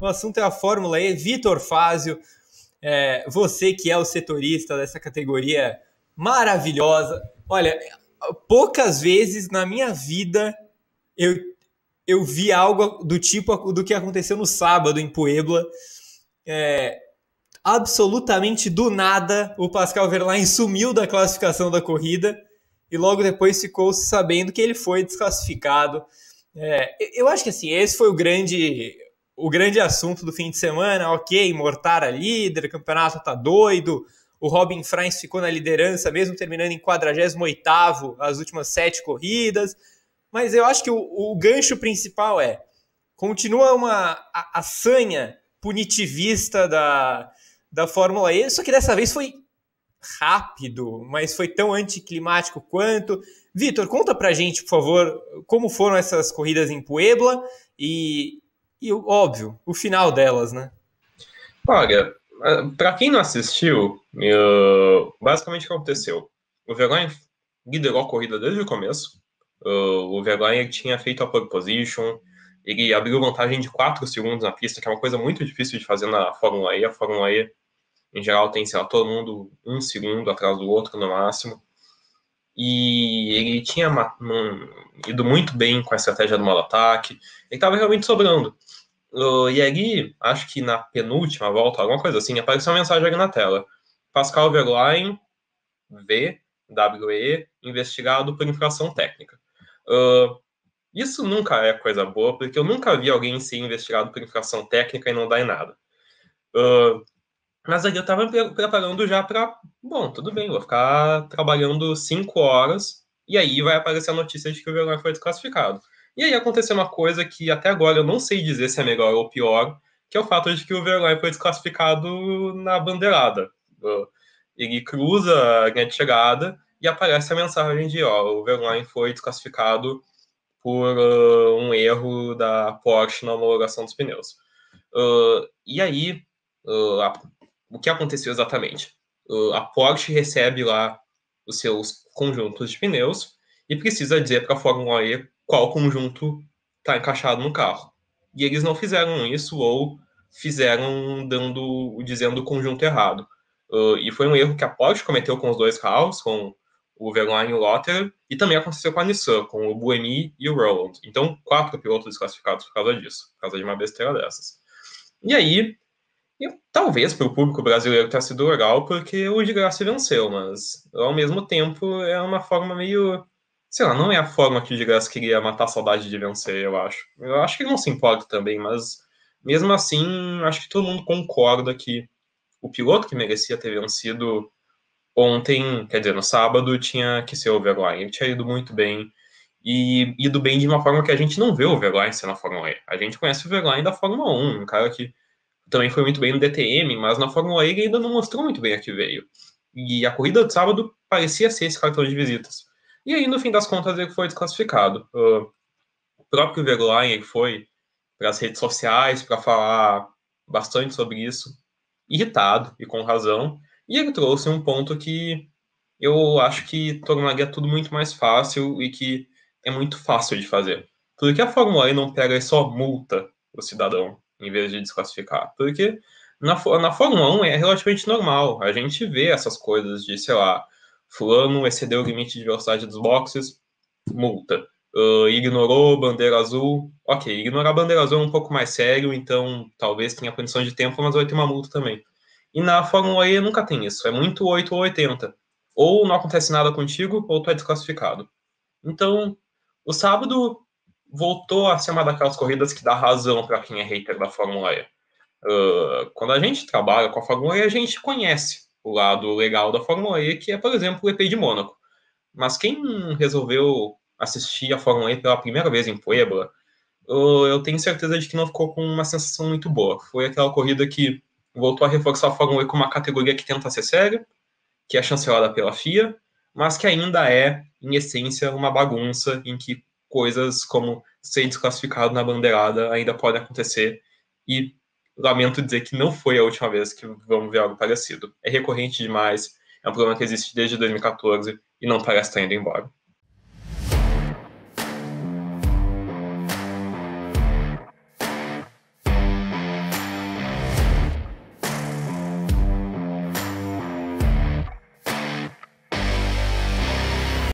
o assunto é a Fórmula E. Vitor Fázio, é, você que é o setorista dessa categoria maravilhosa. Olha, poucas vezes na minha vida eu, eu vi algo do tipo do que aconteceu no sábado em Puebla. É, absolutamente do nada, o Pascal Verlaine sumiu da classificação da corrida e logo depois ficou sabendo que ele foi desclassificado. É, eu acho que assim, esse foi o grande o grande assunto do fim de semana, ok, Mortara líder, campeonato tá doido, o Robin Frains ficou na liderança, mesmo terminando em 48º as últimas sete corridas, mas eu acho que o, o gancho principal é, continua uma a, sanha punitivista da, da Fórmula E, só que dessa vez foi rápido, mas foi tão anticlimático quanto. Vitor, conta pra gente, por favor, como foram essas corridas em Puebla e e, óbvio, o final delas, né? Olha, ah, para quem não assistiu, basicamente o que aconteceu? O Verlaine liderou a corrida desde o começo. O Verlaine tinha feito a pole position, ele abriu vantagem de 4 segundos na pista, que é uma coisa muito difícil de fazer na Fórmula E. A Fórmula E, em geral, tem, sei lá, todo mundo um segundo atrás do outro no máximo e ele tinha um, ido muito bem com a estratégia do modo ataque, ele estava realmente sobrando. Uh, e ali, acho que na penúltima volta, alguma coisa assim, apareceu uma mensagem ali na tela. Pascal Verlaine, VWE, investigado por infração técnica. Uh, isso nunca é coisa boa, porque eu nunca vi alguém ser investigado por infração técnica e não dar em nada. Uh, mas ali eu estava me preparando já para, bom, tudo bem, vou ficar trabalhando cinco horas e aí vai aparecer a notícia de que o Verlaine foi desclassificado. E aí aconteceu uma coisa que até agora eu não sei dizer se é melhor ou pior, que é o fato de que o Verlaine foi desclassificado na bandeirada. Ele cruza a linha de chegada e aparece a mensagem de ó, o Verlaine foi desclassificado por uh, um erro da Porsche na homologação dos pneus. Uh, e aí, uh, o que aconteceu exatamente? A Porsche recebe lá os seus conjuntos de pneus e precisa dizer para a Fórmula E qual conjunto está encaixado no carro. E eles não fizeram isso ou fizeram dando, dizendo o conjunto errado. Uh, e foi um erro que a Porsche cometeu com os dois carros, com o Verlaine e o Lotter, e também aconteceu com a Nissan, com o Buemi e o Roland. Então, quatro pilotos desclassificados por causa disso, por causa de uma besteira dessas. E aí, e talvez para o público brasileiro tenha sido legal, porque o de graça venceu, mas ao mesmo tempo é uma forma meio. Sei lá, não é a forma que o de graça queria matar a saudade de vencer, eu acho. Eu acho que ele não se importa também, mas mesmo assim, acho que todo mundo concorda que o piloto que merecia ter vencido ontem, quer dizer, no sábado, tinha que ser o Overline. Ele tinha ido muito bem e ido bem de uma forma que a gente não vê o Overline ser na Fórmula E. A gente conhece o Overline da Fórmula 1, um cara que também foi muito bem no DTM, mas na Fórmula E ele ainda não mostrou muito bem a que veio. E a corrida de sábado parecia ser esse cartão de visitas. E aí, no fim das contas, ele foi desclassificado. Uh, o próprio Verlaine foi para as redes sociais para falar bastante sobre isso, irritado e com razão. E ele trouxe um ponto que eu acho que tornaria tudo muito mais fácil e que é muito fácil de fazer. Por que a Fórmula E não pega e só multa o cidadão? em vez de desclassificar. Porque na, na Fórmula 1 é relativamente normal. A gente vê essas coisas de, sei lá, fulano excedeu o limite de velocidade dos boxes, multa. Uh, ignorou bandeira azul, ok, ignorar bandeira azul é um pouco mais sério, então talvez tenha condição de tempo, mas vai ter uma multa também. E na Fórmula E nunca tem isso, é muito 8 ou 80. Ou não acontece nada contigo, ou tu é desclassificado. Então, o sábado voltou a ser uma daquelas corridas que dá razão para quem é hater da Fórmula E. Uh, quando a gente trabalha com a Fórmula E, a gente conhece o lado legal da Fórmula E, que é, por exemplo, o EP de Mônaco. Mas quem resolveu assistir a Fórmula E pela primeira vez em Puebla, uh, eu tenho certeza de que não ficou com uma sensação muito boa. Foi aquela corrida que voltou a reforçar a Fórmula E como uma categoria que tenta ser séria, que é chancelada pela FIA, mas que ainda é, em essência, uma bagunça em que coisas como ser desclassificado na bandeirada ainda podem acontecer e lamento dizer que não foi a última vez que vamos ver algo parecido. É recorrente demais, é um problema que existe desde 2014 e não parece tá estar indo embora.